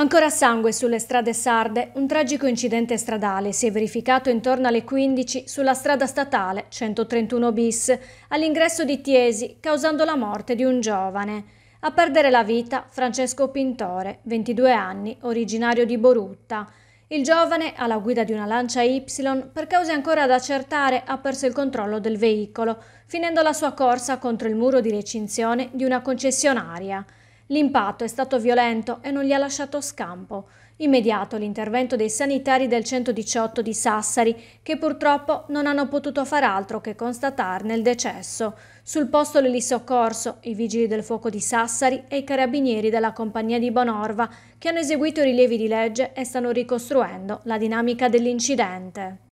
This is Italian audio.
Ancora sangue sulle strade sarde, un tragico incidente stradale si è verificato intorno alle 15 sulla strada statale 131 bis all'ingresso di Tiesi, causando la morte di un giovane. A perdere la vita Francesco Pintore, 22 anni, originario di Borutta. Il giovane, alla guida di una lancia Y, per cause ancora da accertare, ha perso il controllo del veicolo, finendo la sua corsa contro il muro di recinzione di una concessionaria. L'impatto è stato violento e non gli ha lasciato scampo. Immediato l'intervento dei sanitari del 118 di Sassari, che purtroppo non hanno potuto far altro che constatarne il decesso. Sul posto lì soccorso, i vigili del fuoco di Sassari e i carabinieri della compagnia di Bonorva, che hanno eseguito i rilievi di legge e stanno ricostruendo la dinamica dell'incidente.